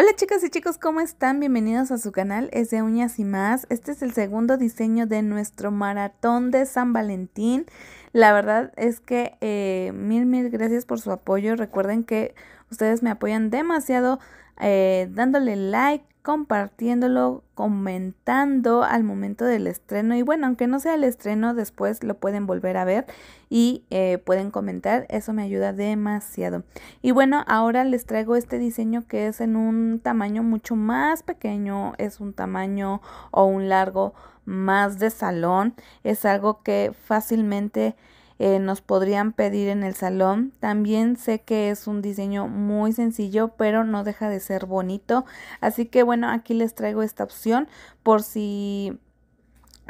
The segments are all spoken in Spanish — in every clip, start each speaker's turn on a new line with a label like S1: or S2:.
S1: Hola chicas y chicos, ¿cómo están? Bienvenidos a su canal, es de uñas y más. Este es el segundo diseño de nuestro maratón de San Valentín. La verdad es que eh, mil, mil gracias por su apoyo. Recuerden que Ustedes me apoyan demasiado eh, dándole like, compartiéndolo, comentando al momento del estreno. Y bueno, aunque no sea el estreno, después lo pueden volver a ver y eh, pueden comentar. Eso me ayuda demasiado. Y bueno, ahora les traigo este diseño que es en un tamaño mucho más pequeño. Es un tamaño o un largo más de salón. Es algo que fácilmente eh, nos podrían pedir en el salón. También sé que es un diseño muy sencillo, pero no deja de ser bonito. Así que bueno, aquí les traigo esta opción por si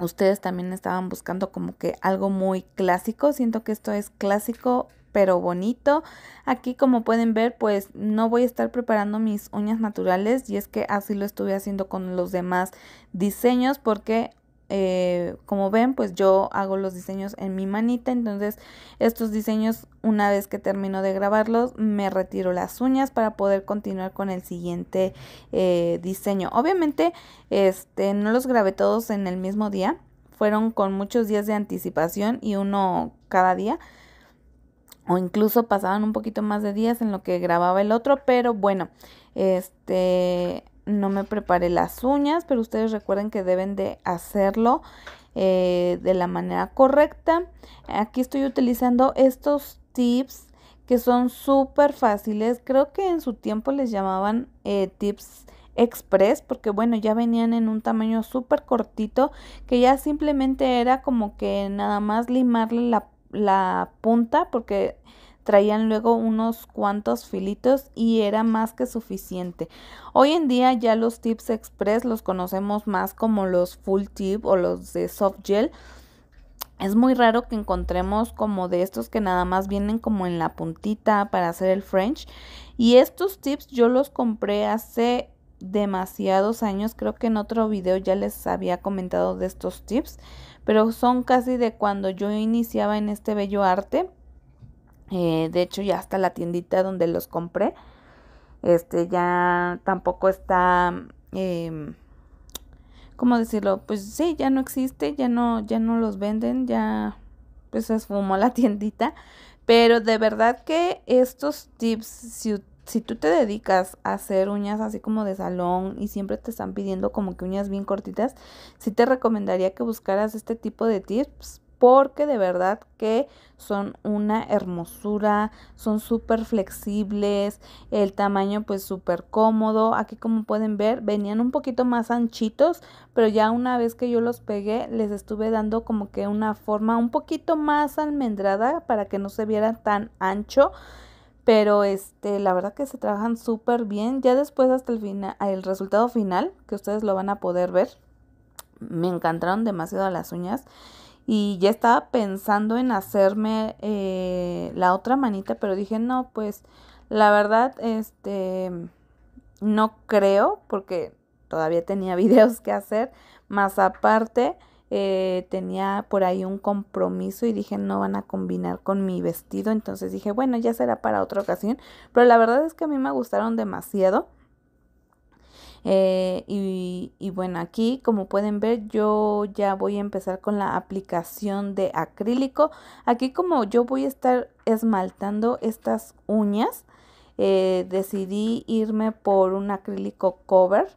S1: ustedes también estaban buscando como que algo muy clásico. Siento que esto es clásico pero bonito. Aquí como pueden ver pues no voy a estar preparando mis uñas naturales y es que así lo estuve haciendo con los demás diseños porque eh, como ven, pues yo hago los diseños en mi manita, entonces estos diseños una vez que termino de grabarlos me retiro las uñas para poder continuar con el siguiente eh, diseño. Obviamente este, no los grabé todos en el mismo día, fueron con muchos días de anticipación y uno cada día. O incluso pasaban un poquito más de días en lo que grababa el otro, pero bueno, este no me preparé las uñas, pero ustedes recuerden que deben de hacerlo eh, de la manera correcta. Aquí estoy utilizando estos tips que son súper fáciles. Creo que en su tiempo les llamaban eh, tips express porque bueno ya venían en un tamaño súper cortito que ya simplemente era como que nada más limarle la, la punta porque traían luego unos cuantos filitos y era más que suficiente. Hoy en día ya los tips express los conocemos más como los full tip o los de soft gel. Es muy raro que encontremos como de estos que nada más vienen como en la puntita para hacer el French. Y estos tips yo los compré hace demasiados años. Creo que en otro video ya les había comentado de estos tips. Pero son casi de cuando yo iniciaba en este bello arte. Eh, de hecho, ya hasta la tiendita donde los compré, este ya tampoco está, em, ¿cómo decirlo? Pues sí, ya no existe, ya no, ya no los venden, ya pues se esfumó la tiendita. Pero de verdad que estos tips, si, si tú te dedicas a hacer uñas así como de salón y siempre te están pidiendo como que uñas bien cortitas, sí te recomendaría que buscaras este tipo de tips porque de verdad que son una hermosura, son súper flexibles, el tamaño pues súper cómodo, aquí como pueden ver venían un poquito más anchitos, pero ya una vez que yo los pegué les estuve dando como que una forma un poquito más almendrada para que no se viera tan ancho pero este la verdad que se trabajan súper bien ya después hasta el el resultado final que ustedes lo van a poder ver me encantaron demasiado las uñas y ya estaba pensando en hacerme eh, la otra manita, pero dije, no, pues la verdad, este, no creo, porque todavía tenía videos que hacer, más aparte eh, tenía por ahí un compromiso y dije, no van a combinar con mi vestido, entonces dije, bueno, ya será para otra ocasión, pero la verdad es que a mí me gustaron demasiado. Eh, y, bueno, aquí como pueden ver yo ya voy a empezar con la aplicación de acrílico. Aquí como yo voy a estar esmaltando estas uñas, eh, decidí irme por un acrílico cover.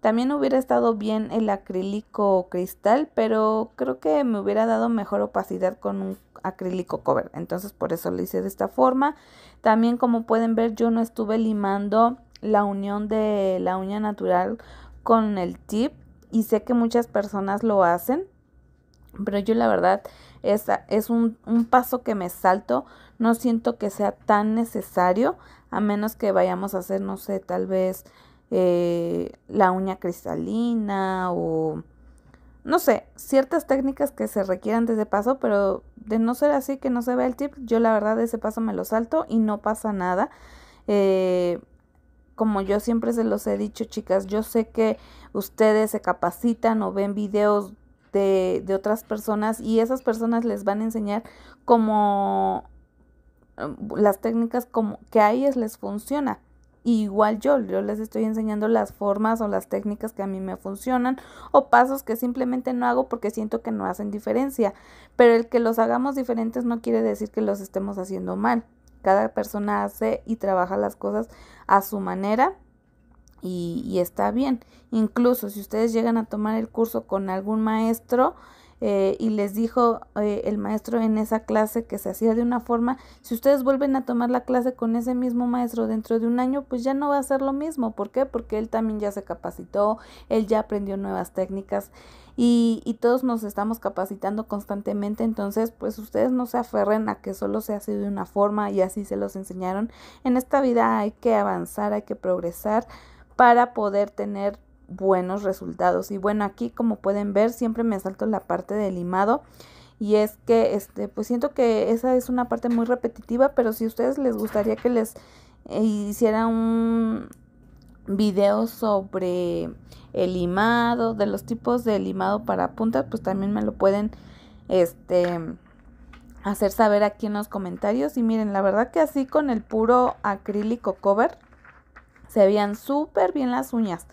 S1: También hubiera estado bien el acrílico cristal, pero creo que me hubiera dado mejor opacidad con un acrílico cover. Entonces por eso lo hice de esta forma. También como pueden ver yo no estuve limando la unión de la uña natural con el tip y sé que muchas personas lo hacen, pero yo la verdad es, es un, paso que me salto, no siento que sea tan necesario, a menos que vayamos a hacer, no sé, tal vez eh, la uña cristalina o no sé, ciertas técnicas que se requieran desde paso, pero de no ser así que no se vea el tip, yo la verdad ese paso me lo salto y no pasa nada. Eh, como yo siempre se los he dicho, chicas, yo sé que ustedes se capacitan o ven videos de, de otras personas y esas personas les van a enseñar como em, las técnicas como que a ellas les funciona. igual yo, yo les estoy enseñando las formas o las técnicas que a mí me funcionan o pasos que simplemente no hago porque siento que no hacen diferencia. Pero el que los hagamos diferentes no quiere decir que los estemos haciendo mal. Cada persona hace y trabaja las cosas a su manera y, está bien. Incluso si ustedes llegan a tomar el curso con algún maestro, eh, y les dijo eh, el maestro en esa clase que se hacía de una forma, si ustedes vuelven a tomar la clase con ese mismo maestro dentro de un año, pues ya no va a ser lo mismo. ¿Por qué? Porque él también ya se capacitó, él ya aprendió nuevas técnicas y, y todos nos estamos capacitando constantemente, entonces pues ustedes no se aferren a que solo se ha sido de una forma y así se los enseñaron. En esta vida hay que avanzar, hay que progresar para poder tener buenos resultados. Y bueno, aquí como pueden ver, siempre me salto la parte de limado. Y es que, este, pues siento que esa es una parte muy repetitiva, pero si a ustedes les gustaría que les eh, hiciera un video sobre el limado, de los tipos de limado para puntas, pues también me lo pueden, este, hacer saber aquí en los comentarios. Y miren, la verdad que así con el puro acrílico cover se veían súper bien las uñas.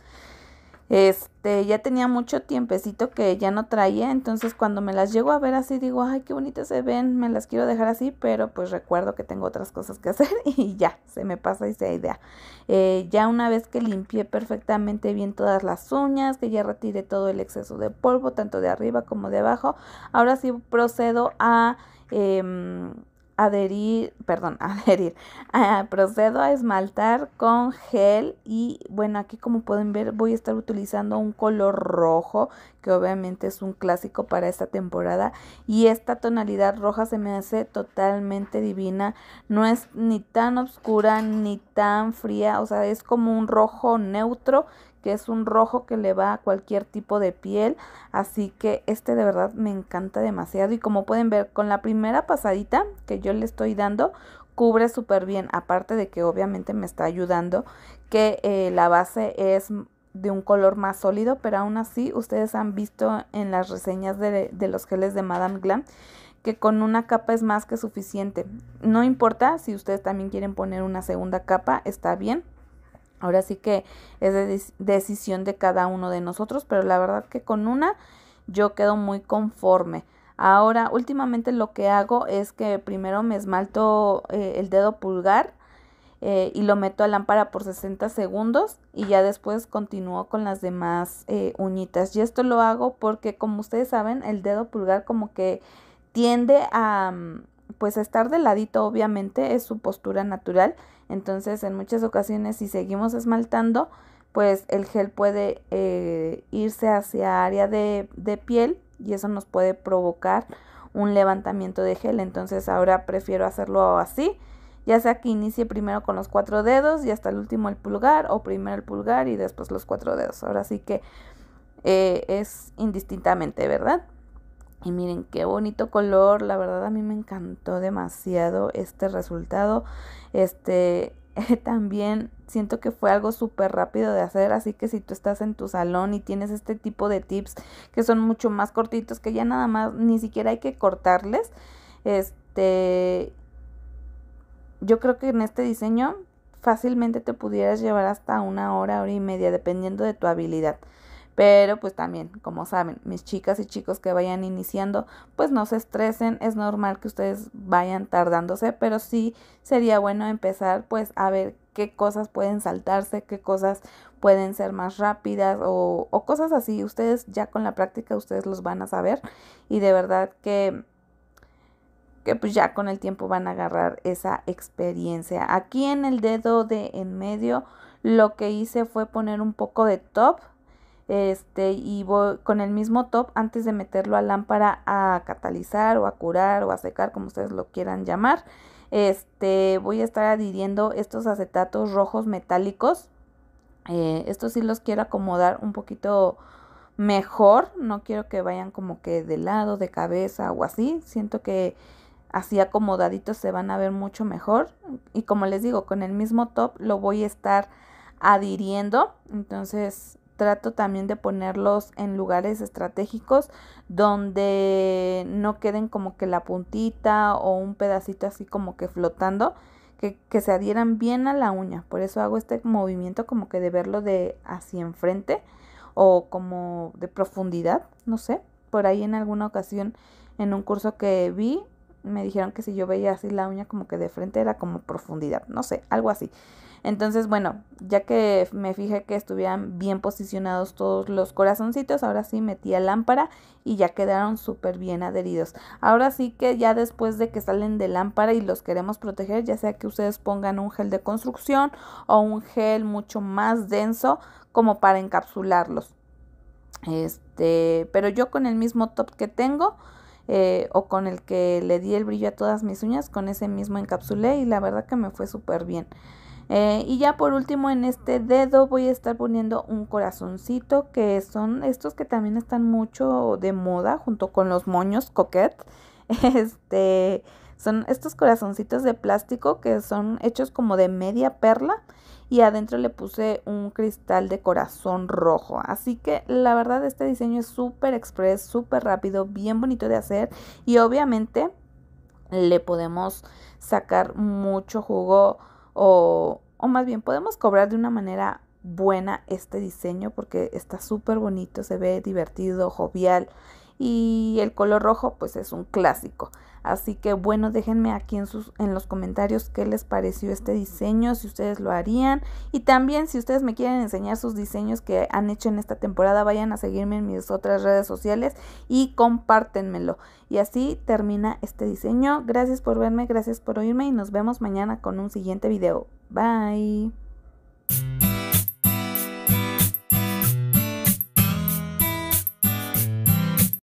S1: Este, ya tenía mucho tiempecito que ya no traía, entonces cuando me las llego a ver así digo, ay, qué bonitas se ven, me las quiero dejar así, pero pues recuerdo que tengo otras cosas que hacer y ya, se me pasa esa idea. Eh, ya una vez que limpié perfectamente bien todas las uñas, que ya retire todo el exceso de polvo, tanto de arriba como de abajo, ahora sí procedo a... Em, adherir, perdón, adherir, ah, procedo a esmaltar con gel y bueno, aquí como pueden ver voy a estar utilizando un color rojo que obviamente es un clásico para esta temporada y esta tonalidad roja se me hace totalmente divina, no es ni tan oscura ni tan fría, o sea es como un rojo neutro que es un rojo que le va a cualquier tipo de piel. Así que este de verdad me encanta demasiado. Y como pueden ver, con la primera pasadita que yo le estoy dando, cubre súper bien. Aparte de que obviamente me está ayudando, que eh, la base es de un color más sólido, pero aún así ustedes han visto en las reseñas de, de los geles de Madame Glam que con una capa es más que suficiente. No importa si ustedes también quieren poner una segunda capa, está bien Ahora sí que es decisión de cada uno de nosotros, pero la verdad que con una yo quedo muy conforme. Ahora, últimamente lo que hago es que primero me esmalto eh, el dedo pulgar eh, y lo meto a lámpara por 60 segundos y ya después continúo con las demás eh, uñitas. Y esto lo hago porque, como ustedes saben, el dedo pulgar como que tiende a, mm, pues estar de ladito obviamente es su postura natural. Entonces en muchas ocasiones si seguimos esmaltando, pues el gel puede eh, irse hacia área de, piel y eso nos puede provocar un levantamiento de gel. Entonces ahora prefiero hacerlo así, ya sea que inicie primero con los cuatro dedos y hasta el último el pulgar o primero el pulgar y después los cuatro dedos. Ahora sí que eh, es indistintamente, ¿verdad? Y miren qué bonito color, la verdad a mí me encantó demasiado este resultado. Este también siento que fue algo súper rápido de hacer, así que si tú estás en tu salón y tienes este tipo de tips que son mucho más cortitos, que ya nada más ni siquiera hay que cortarles, este yo creo que en este diseño fácilmente te pudieras llevar hasta una hora, hora y media, dependiendo de tu habilidad. Pero pues también, como saben, mis chicas y chicos que vayan iniciando, pues no se estresen, es normal que ustedes vayan tardándose, pero sí sería bueno empezar pues a ver qué cosas pueden saltarse, qué cosas pueden ser más rápidas o, cosas así. Ustedes ya con la práctica, ustedes los van a saber y de verdad que que pues ya con el tiempo van a agarrar esa experiencia. Aquí en el dedo de en medio lo que hice fue poner un poco de top este, y voy con el mismo top antes de meterlo a lámpara a catalizar o a curar o a secar, como ustedes lo quieran llamar. Este, voy a estar adhiriendo estos acetatos rojos metálicos. Eh, estos sí los quiero acomodar un poquito mejor. No quiero que vayan como que de lado, de cabeza o así. Siento que así acomodaditos se van a ver mucho mejor. Y como les digo, con el mismo top lo voy a estar adhiriendo. Entonces trato también de ponerlos en lugares estratégicos donde no queden como que la puntita o un pedacito así como que flotando, que, se adhieran bien a la uña. Por eso hago este movimiento como que de verlo de así enfrente o como de profundidad, no sé. Por ahí en alguna ocasión en un curso que vi me dijeron que si yo veía así la uña como que de frente era como profundidad, no sé, algo así. Entonces, bueno, ya que me fijé que estuvieran bien posicionados todos los corazoncitos, ahora sí metí a lámpara y ya quedaron súper bien adheridos. Ahora sí que ya después de que salen de lámpara y los queremos proteger, ya sea que ustedes pongan un gel de construcción o un gel mucho más denso como para encapsularlos. Este, pero yo con el mismo top que tengo, eh, o con el que le di el brillo a todas mis uñas, con ese mismo encapsulé y la verdad que me fue súper bien. Eh, y ya por último en este dedo voy a estar poniendo un corazoncito que son estos que también están mucho de moda junto con los moños coquette. Este, son estos corazoncitos de plástico que son hechos como de media perla y adentro le puse un cristal de corazón rojo. Así que la verdad este diseño es súper express, súper rápido, bien bonito de hacer y obviamente le podemos sacar mucho jugo o, más bien podemos cobrar de una manera buena este diseño porque está súper bonito, se ve divertido, jovial y el color rojo pues es un clásico. Así que bueno, déjenme aquí en, sus, en los comentarios qué les pareció este diseño, si ustedes lo harían. Y también si ustedes me quieren enseñar sus diseños que han hecho en esta temporada, vayan a seguirme en mis otras redes sociales y compártenmelo. Y así termina este diseño. Gracias por verme, gracias por oírme y nos vemos mañana con un siguiente video. Bye.